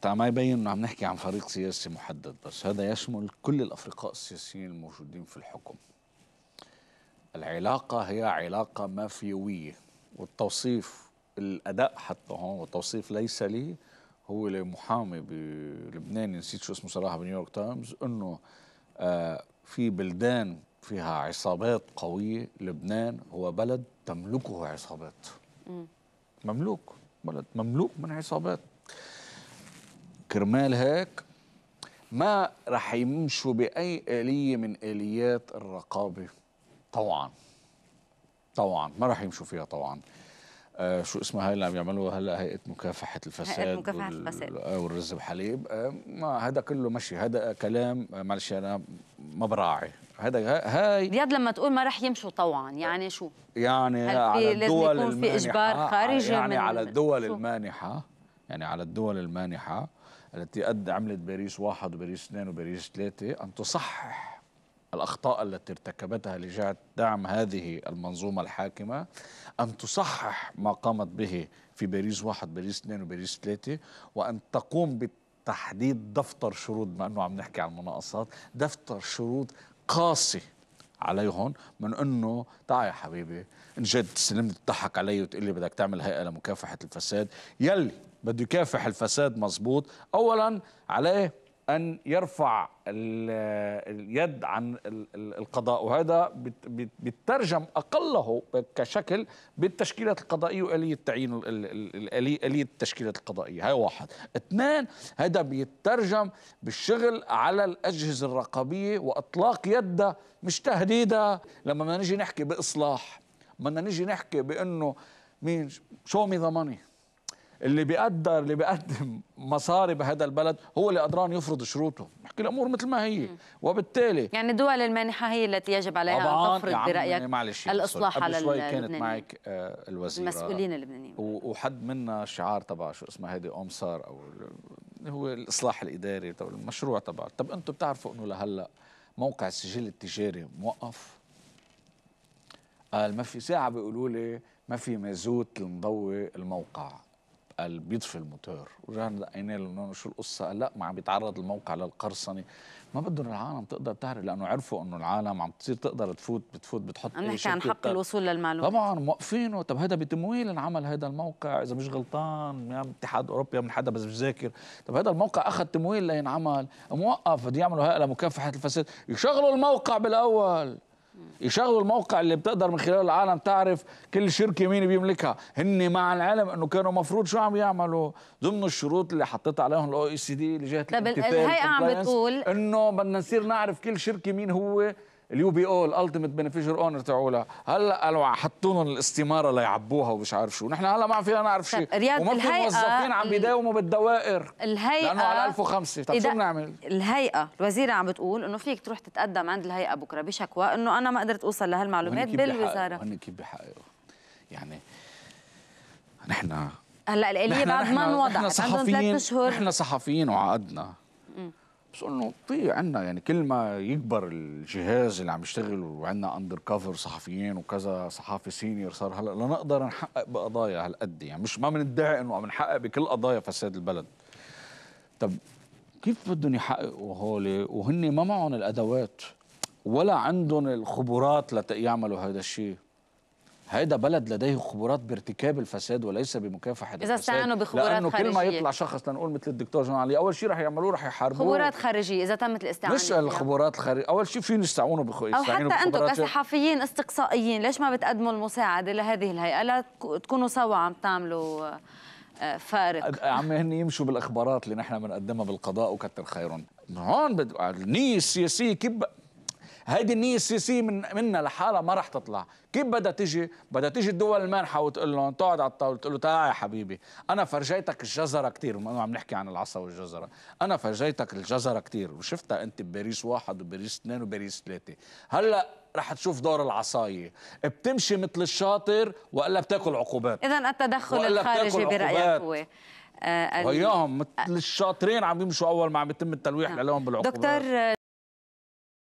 حتى ما يبين انه عم نحكي عن فريق سياسي محدد بس هذا يشمل كل الافرقاء السياسيين الموجودين في الحكم العلاقه هي علاقه مافيويه والتوصيف الاداء حتى هون والتوصيف ليس لي هو لمحامي بلبنان نسيت شو اسمه صراحه بنيويورك تايمز انه آه في بلدان فيها عصابات قويه لبنان هو بلد تملكه عصابات مملوك بلد مملوك من عصابات كرمال هيك ما رح يمشوا بأي آلية من آليات الرقابة طوعا طوعا ما رح يمشوا فيها طوعا آه شو اسمها هاي اللي عم يعملوها هلا هيئه مكافحه الفساد هيئه مكافحه وال... الفساد والرز بحليب آه ما هذا كله مشي هذا كلام آه، معلش انا ما براعي هذا هاي رياض لما تقول ما رح يمشوا طوعا يعني شو يعني على الدول لازم يكون في اجبار آه، خارجي يعني من على الدول المانحه يعني على الدول المانحه التي قد عملت باريس واحد وباريس اثنين وباريس ثلاثة أن تصحح الأخطاء التي ارتكبتها لجهة دعم هذه المنظومة الحاكمة أن تصحح ما قامت به في باريس واحد باريس اثنين وباريس ثلاثة وأن تقوم بتحديد دفتر شروط ما أنه عم نحكي عن المناقصات دفتر شروط قاسي عليهم من انه تعا يا حبيبي ان جد سلمت تضحك علي وتقول لي بدك تعمل هيئه لمكافحه الفساد يلي بده يكافح الفساد مظبوط اولا عليه ان يرفع اليد عن القضاء وهذا بيترجم اقله كشكل بالتشكيلات القضائيه واليه تعيين اليه التشكيلات القضائيه هاي واحد اثنين هذا بيترجم بالشغل على الاجهزه الرقابيه واطلاق يدها مش تهديدها لما بدنا نيجي نحكي باصلاح بدنا نيجي نحكي بانه مين شو مي ضماني اللي بيقدر اللي بيقدم مصاري بهذا البلد هو اللي قدران يفرض شروطه بحكي الامور مثل ما هي وبالتالي يعني الدول المانحه هي التي يجب عليها ان تفرض برايك معلش الاصلاح على قبل شوي كانت معك آه، الوزيره المسؤولين اللبنانيين وحد منا شعار تبع شو اسمها هيدي امصار او هو الاصلاح الاداري تبع المشروع تبع طب انتم بتعرفوا انه لهلا موقع السجل التجاري موقف قال ما في ساعه بيقولوا لي ما في مازوت لنضوي الموقع قال بيطفي الموتور ورجعنا دقينا له شو القصه قال لا ما عم بيتعرض الموقع للقرصنه ما بدهم العالم تقدر تعرف لانه عرفوا انه العالم عم تصير تقدر تفوت بتفوت بتحط عم نحكي عن حق الوصول للمعلومات طبعا موقفينه طب هذا بتمويل انعمل هذا الموقع اذا مش غلطان يا اتحاد اوروبا من حدا بس مش ذاكر طب هذا الموقع اخذ تمويل لينعمل موقف بده يعملوا هيئه لمكافحه الفساد يشغلوا الموقع بالاول يشغلوا الموقع اللي بتقدر من خلاله العالم تعرف كل شركه مين بيملكها هن مع العلم انه كانوا مفروض شو عم يعملوا ضمن الشروط اللي حطيت عليهم الاو e اي سي دي لجهه الامتثال الهيئه عم بتقول انه بدنا نصير نعرف كل شركه مين هو اليو بي او الالتيميت بنفيشر اونر تاعولا هلا قالوا حطوا لهم الاستماره ليعبوها ومش عارف شو نحن هلا ما فينا نعرف شيء طيب، وما في موظفين عم بيداوموا بالدوائر الهيئه لانه على 1005 طيب شو بنعمل الهيئه الوزيره عم بتقول انه فيك تروح تتقدم عند الهيئه بكره بشكوى انه انا ما قدرت اوصل لهالمعلومات بالوزاره وهن كيف بحققوا يعني نحن هلا الاليه بعد ما انوضعت عندهم ثلاث اشهر نحن صحفيين وعقدنا بس انه في عندنا يعني كل ما يكبر الجهاز اللي عم يشتغل وعندنا اندر كفر صحفيين وكذا صحافي سينيور صار هلا لنقدر نحقق بقضايا هالقد يعني مش ما بندعي انه عم نحقق بكل قضايا فساد البلد طب كيف بدهم يحققوا هول وهن ما معهم الادوات ولا عندهم الخبرات ليعملوا هذا الشيء هذا بلد لديه خبرات بارتكاب الفساد وليس بمكافحه إذا الفساد اذا استعانوا بخبرات لأنه خارجيه لأنه كل ما يطلع شخص لنقول مثل الدكتور جمال علي اول شيء رح يعملوه رح يحاربوه خبرات خارجيه اذا تمت الاستعانه مش الخبرات الخارجيه اول شيء فين يستعونوا بخ... او حتى انتم كصحفيين استقصائيين ليش ما بتقدموا المساعده لهذه الهيئه لا تكونوا سوا عم تعملوا آه، فارق عم هن يمشوا بالاخبارات اللي نحن بنقدمها بالقضاء وكتر خيرهم هون بد... النيه السياسيه كيف هيدي النية السياسية من منا لحالها ما رح تطلع كيف بدها تجي بدها تجي الدول المانحة وتقول لهم تقعد على الطاولة تقول له تعال يا حبيبي أنا فرجيتك الجزرة كثير ما عم نحكي عن العصا والجزرة أنا فرجيتك الجزرة كثير وشفتها أنت بباريس واحد وباريس اثنين وباريس ثلاثة هلأ رح تشوف دور العصاية بتمشي مثل الشاطر وإلا بتاكل عقوبات إذا التدخل الخارجي برأيك هو آه، وياهم مثل الشاطرين عم يمشوا أول ما عم يتم التلويح نعم. لهم بالعقوبات دكتور